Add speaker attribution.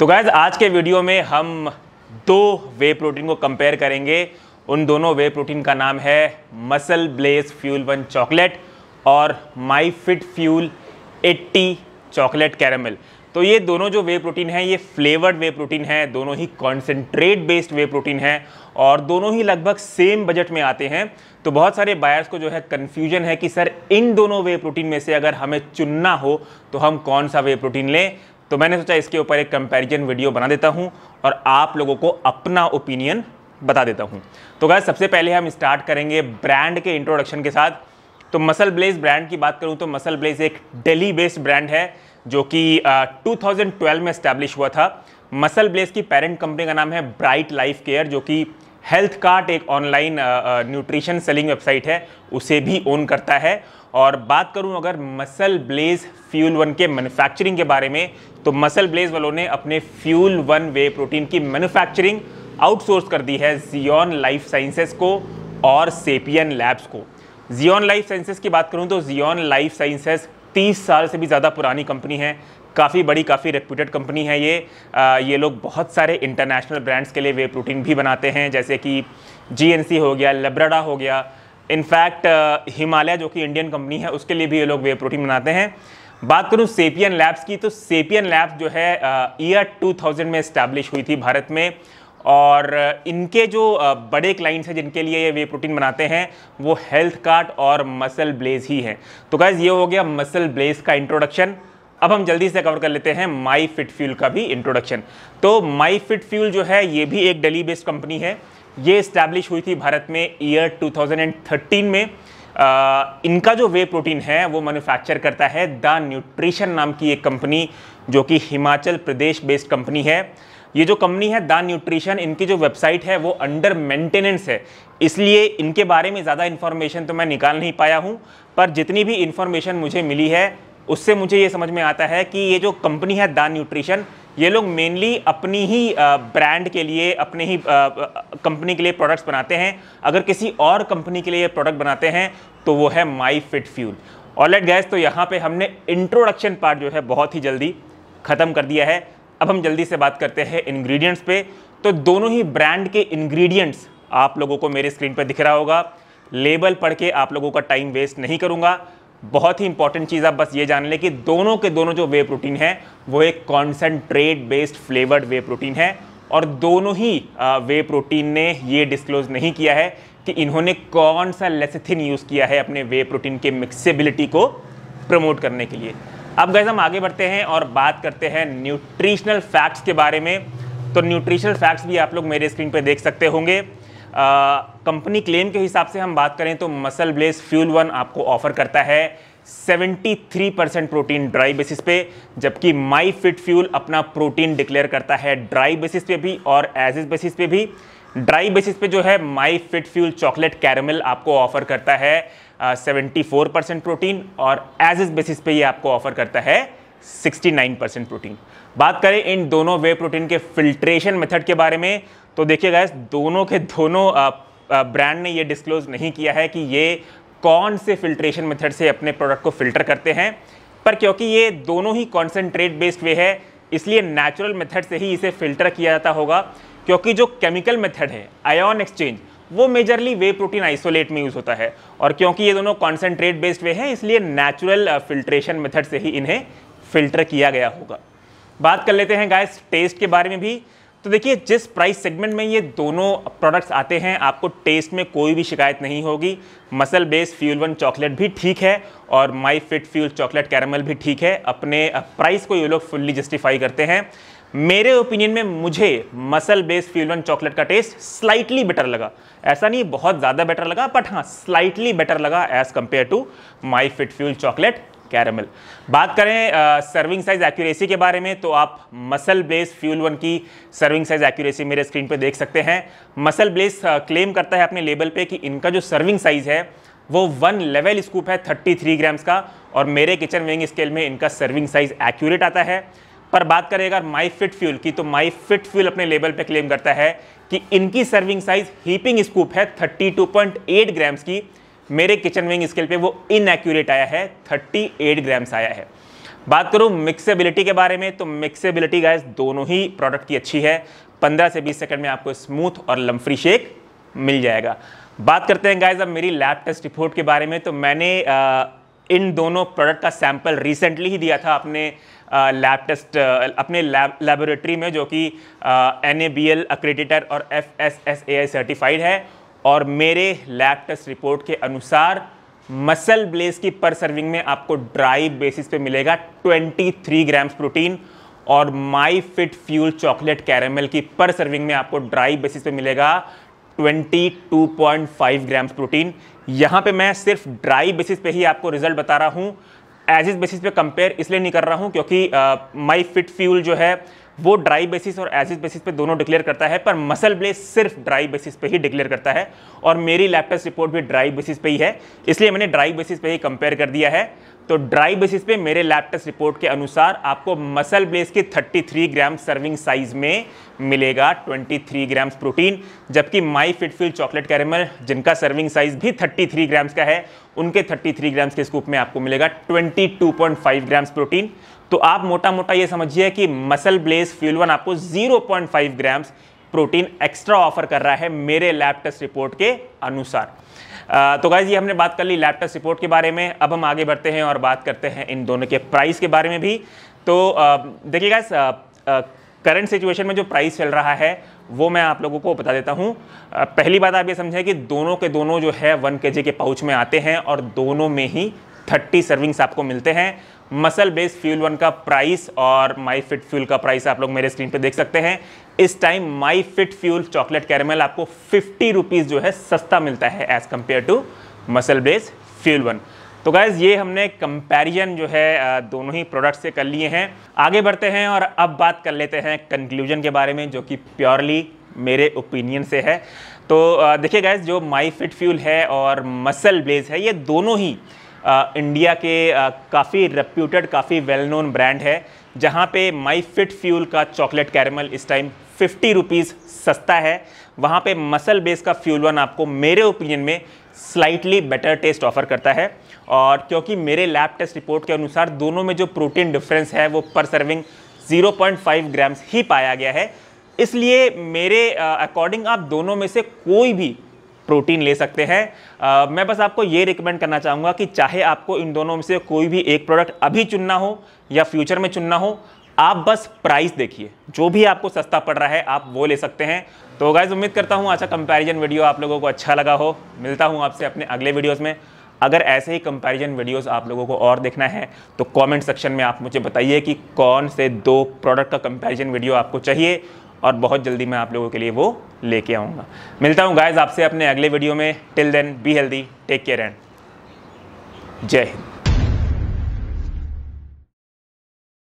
Speaker 1: तो गैज़ आज के वीडियो में हम दो वे प्रोटीन को कंपेयर करेंगे उन दोनों वे प्रोटीन का नाम है muscle blaze fuel one chocolate और my fit fuel 80 chocolate caramel तो ये दोनों जो वे प्रोटीन हैं ये फ्लेवर्ड वे प्रोटीन हैं दोनों ही कॉन्सेंट्रेट बेस्ड वे प्रोटीन हैं और दोनों ही लगभग सेम बजट में आते हैं तो बहुत सारे बायर्स को जो है कन्फ्यूजन है कि सर इन दोनों वे प्रोटीन में से अगर हमें चुनना हो तो हम कौन सा वे प्रोटीन लें तो मैंने सोचा इसके ऊपर एक कंपैरिजन वीडियो बना देता हूँ और आप लोगों को अपना ओपिनियन बता देता हूँ तो गाय सबसे पहले हम स्टार्ट करेंगे ब्रांड के इंट्रोडक्शन के साथ तो मसल ब्लेज ब्रांड की बात करूँ तो मसल ब्लेज एक डेली बेस्ड ब्रांड है जो कि टू में इस्टेब्लिश हुआ था मसल ब्लेज की पेरेंट कंपनी का नाम है ब्राइट लाइफ केयर जो कि हेल्थ कार्ट एक ऑनलाइन न्यूट्रिशन सेलिंग वेबसाइट है उसे भी ओन करता है और बात करूं अगर मसल ब्लेज फ्यूल वन के मैन्युफैक्चरिंग के बारे में तो मसल ब्लेज वालों ने अपने फ्यूल वन वे प्रोटीन की मैन्युफैक्चरिंग आउटसोर्स कर दी है जियॉन लाइफ साइंसेस को और सेपियन लैब्स को जियॉन लाइफ साइंसेस की बात करूं तो जियॉन लाइफ साइंसेस 30 साल से भी ज़्यादा पुरानी कंपनी है काफ़ी बड़ी काफ़ी रेप्यूटेड कंपनी है ये आ, ये लोग बहुत सारे इंटरनेशनल ब्रांड्स के लिए वे प्रोटीन भी बनाते हैं जैसे कि जी हो गया लेब्राडा हो गया इनफैक्ट हिमालय uh, जो कि इंडियन कंपनी है उसके लिए भी ये लोग वे प्रोटीन बनाते हैं बात करूं सेपियन लैब्स की तो सेपियन लैब्स जो है ईयर uh, 2000 में इस्टेब्लिश हुई थी भारत में और uh, इनके जो बड़े क्लाइंट्स हैं जिनके लिए ये वे प्रोटीन बनाते हैं वो हेल्थ कार्ट और मसल ब्लेज ही हैं तो गैज़ ये हो गया मसल ब्लेज का इंट्रोडक्शन अब हम जल्दी से कवर कर लेते हैं माई फिट फ्यूल का भी इंट्रोडक्शन तो माई फिट फ्यूल जो है ये भी एक डेली बेस्ड कंपनी है ये इस्टेब्लिश हुई थी भारत में ईयर 2013 में आ, इनका जो वे प्रोटीन है वो मैन्युफैक्चर करता है द न्यूट्रिशन नाम की एक कंपनी जो कि हिमाचल प्रदेश बेस्ड कंपनी है ये जो कंपनी है द न्यूट्रिशन इनकी जो वेबसाइट है वो अंडर मेंटेनेंस है इसलिए इनके बारे में ज़्यादा इन्फॉर्मेशन तो मैं निकाल नहीं पाया हूँ पर जितनी भी इन्फॉर्मेशन मुझे मिली है उससे मुझे ये समझ में आता है कि ये जो कंपनी है द न्यूट्रिशन ये लोग मेनली अपनी ही ब्रांड के लिए अपने ही कंपनी के लिए प्रोडक्ट्स बनाते हैं अगर किसी और कंपनी के लिए प्रोडक्ट बनाते हैं तो वो है my fit fuel alright guys तो यहाँ पे हमने इंट्रोडक्शन पार्ट जो है बहुत ही जल्दी ख़त्म कर दिया है अब हम जल्दी से बात करते हैं इन्ग्रीडियंट्स पे तो दोनों ही ब्रांड के इन्ग्रीडियंट्स आप लोगों को मेरे स्क्रीन पर दिख रहा होगा लेबल पढ़ के आप लोगों का टाइम वेस्ट नहीं करूँगा बहुत ही इंपॉर्टेंट चीज़ आप बस ये जान लें कि दोनों के दोनों जो वे प्रोटीन है वो एक concentrate based flavoured whey protein है और दोनों ही वे प्रोटीन ने ये डिस्क्लोज नहीं किया है कि इन्होंने कौन सा लेसिथिन यूज़ किया है अपने वे प्रोटीन के मिक्सेबिलिटी को प्रमोट करने के लिए अब गैस हम आगे बढ़ते हैं और बात करते हैं न्यूट्रिशनल फैक्ट्स के बारे में तो न्यूट्रिशनल फैक्ट्स भी आप लोग मेरे स्क्रीन पर देख सकते होंगे कंपनी क्लेम के हिसाब से हम बात करें तो मसल ब्लेस फ्यूल वन आपको ऑफर करता है 73 परसेंट प्रोटीन ड्राई बेसिस पे जबकि माई फिट फ्यूल अपना प्रोटीन डिक्लेयर करता है ड्राई बेसिस पे भी और एज बेसिस पे भी ड्राई बेसिस पे जो है my fit fuel chocolate caramel आपको ऑफर करता है सेवेंटी फोर परसेंट प्रोटीन और एज इज बेसिस पे ये आपको ऑफर करता है सिक्सटी नाइन परसेंट प्रोटीन बात करें इन दोनों वे प्रोटीन के फिल्ट्रेशन मेथड के बारे में तो देखिए गैस दोनों के दोनों ब्रांड ने ये डिस्क्लोज नहीं किया है कि ये कौन से फिल्ट्रेशन मेथड से अपने प्रोडक्ट को फिल्टर करते हैं पर क्योंकि ये दोनों ही कॉन्सेंट्रेट बेस्ड वे है इसलिए नेचुरल मेथड से ही इसे फिल्टर किया जाता होगा क्योंकि जो केमिकल मेथड है आयोन एक्सचेंज वो मेजरली वे प्रोटीन आइसोलेट में यूज़ होता है और क्योंकि ये दोनों कॉन्सेंट्रेट बेस्ड वे हैं इसलिए नेचुरल फिल्ट्रेशन मेथड से ही इन्हें फिल्टर किया गया होगा बात कर लेते हैं गाइस टेस्ट के बारे में भी तो देखिए जिस प्राइस सेगमेंट में ये दोनों प्रोडक्ट्स आते हैं आपको टेस्ट में कोई भी शिकायत नहीं होगी muscle based fuel one chocolate भी ठीक है और my fit fuel chocolate caramel भी ठीक है अपने प्राइस को ये लोग फुल्ली जस्टिफाई करते हैं मेरे ओपिनियन में मुझे muscle based fuel one chocolate का टेस्ट स्लाइटली बेटर लगा ऐसा नहीं बहुत ज़्यादा बेटर लगा बट हाँ स्लाइटली बेटर लगा as compared to my fit fuel chocolate caramel बात करें सर्विंग साइज एक्यूरेसी के बारे में तो आप मसल ब्लेस फ्यूल वन की सर्विंग साइज एक्यूरेसी मेरे स्क्रीन पर देख सकते हैं मसल ब्लेस क्लेम करता है अपने लेबल पे कि इनका जो सर्विंग साइज है वो वन लेवल स्कूप है 33 ग्राम्स का और मेरे किचन वेइंग स्केल में इनका सर्विंग साइज एक्यूरेट आता है पर बात करें अगर माई फिट फ्यूल की तो माई फिट फ्यूल अपने लेबल पे क्लेम करता है कि इनकी सर्विंग साइज हीपिंग स्कूप है थर्टी एट ग्राम्स की मेरे किचन विंग स्केल पे वो इनएक्यूरेट आया है 38 ग्राम्स आया है बात करूँ मिक्सेबिलिटी के बारे में तो मिक्सेबिलिटी गैस दोनों ही प्रोडक्ट की अच्छी है 15 से 20 सेकंड में आपको स्मूथ और लम्फ्री शेक मिल जाएगा बात करते हैं गैस अब मेरी लैब टेस्ट रिपोर्ट के बारे में तो मैंने आ, इन दोनों प्रोडक्ट का सैम्पल रिसेंटली ही दिया था अपने लैब टेस्ट अपने लैब लेबोरेटरी में जो कि N A B L accredited और F S S A I certified है और मेरे लैब टेस्ट रिपोर्ट के अनुसार मसल ब्लेस की पर सर्विंग में आपको ड्राई बेसिस पे मिलेगा 23 ग्राम्स प्रोटीन और my fit fuel chocolate caramel की पर सर्विंग में आपको ड्राई बेसिस पे मिलेगा 22.5 ग्राम्स प्रोटीन यहाँ पे मैं सिर्फ ड्राई बेसिस पे ही आपको रिजल्ट बता रहा हूँ एज इस बेसिस पे कंपेयर इसलिए नहीं कर रहा हूँ क्योंकि माई फिट फ्यूल जो है वो ड्राई बेसिस और एसिड बेसिस पे दोनों डिक्लेयर करता है पर मसल ब्लेस सिर्फ ड्राई बेसिस पे ही डिक्लेयर करता है और मेरी लैपटॉप रिपोर्ट भी ड्राई बेसिस पे ही है इसलिए मैंने ड्राई बेसिस पे ही कंपेयर कर दिया है तो ड्राई बेसिस पे मेरे लैपटॉप रिपोर्ट के अनुसार आपको मसल ब्लेस के 33 ग्राम सर्विंग साइज में मिलेगा 23 ग्राम्स प्रोटीन जबकि माई फिटफील चॉकलेट कैरेमल जिनका सर्विंग साइज भी 33 ग्राम्स का है उनके 33 ग्राम्स के स्कूप में आपको मिलेगा 22.5 ग्राम्स प्रोटीन तो आप मोटा मोटा ये समझिए कि मसल ब्लेस फ्यूल वन आपको 0.5 ग्राम्स प्रोटीन एक्स्ट्रा ऑफर कर रहा है मेरे लैब टेस्ट रिपोर्ट के अनुसार आ, तो गाइज ये हमने बात कर ली लैब टेस्ट रिपोर्ट के बारे में अब हम आगे बढ़ते हैं और बात करते हैं इन दोनों के प्राइस के बारे में भी तो देखिए गाइज करंट सिचुएशन में जो प्राइस चल रहा है वो मैं आप लोगों को बता देता हूँ पहली बात आप ये समझें कि दोनों के दोनों जो है वन के के पाउच में आते हैं और दोनों में ही थर्टी सर्विंग्स आपको मिलते हैं मसल बेस्ड फ्यूल वन का प्राइस और माई फिट फ्यूल का प्राइस आप लोग मेरे स्क्रीन पे देख सकते हैं इस time my fit fuel chocolate caramel आपको फिफ्टी रुपीज़ जो है सस्ता मिलता है as compared to muscle based fuel one तो गैज़ ये हमने कंपैरिजन जो है दोनों ही प्रोडक्ट से कर लिए हैं आगे बढ़ते हैं और अब बात कर लेते हैं कंक्लूजन के बारे में जो कि प्योरली मेरे ओपिनियन से है तो देखिए गैस जो माई फिट फ्यूल है और मसल ब्लेज है ये दोनों ही इंडिया के काफ़ी रेप्यूटेड काफ़ी वेल नोन ब्रांड है जहाँ पे माई फिट फ्यूल का चॉकलेट कैरमल इस टाइम फिफ्टी रुपीज़ सस्ता है वहाँ पे मसल बेस का फ्यूल वन आपको मेरे ओपिनियन में स्लाइटली बेटर टेस्ट ऑफर करता है और क्योंकि मेरे लैब टेस्ट रिपोर्ट के अनुसार दोनों में जो प्रोटीन डिफरेंस है वो पर सर्विंग 0.5 ग्राम्स ही पाया गया है इसलिए मेरे अकॉर्डिंग आप दोनों में से कोई भी प्रोटीन ले सकते हैं आ, मैं बस आपको ये रिकमेंड करना चाहूँगा कि चाहे आपको इन दोनों में से कोई भी एक प्रोडक्ट अभी चुनना हो या फ्यूचर में चुनना हो आप बस प्राइस देखिए जो भी आपको सस्ता पड़ रहा है आप वो ले सकते हैं तो गाइज उम्मीद करता हूँ अच्छा कंपैरिजन वीडियो आप लोगों को अच्छा लगा हो मिलता हूँ आपसे अपने अगले वीडियोस में अगर ऐसे ही कंपैरिजन वीडियोस आप लोगों को और देखना है तो कमेंट सेक्शन में आप मुझे बताइए कि कौन से दो प्रोडक्ट का कंपैरिजन वीडियो आपको चाहिए और बहुत जल्दी मैं आप लोगों के लिए वो लेके आऊँगा मिलता हूँ गाइज आपसे अपने अगले वीडियो में till then be healthy take care and जय हिंद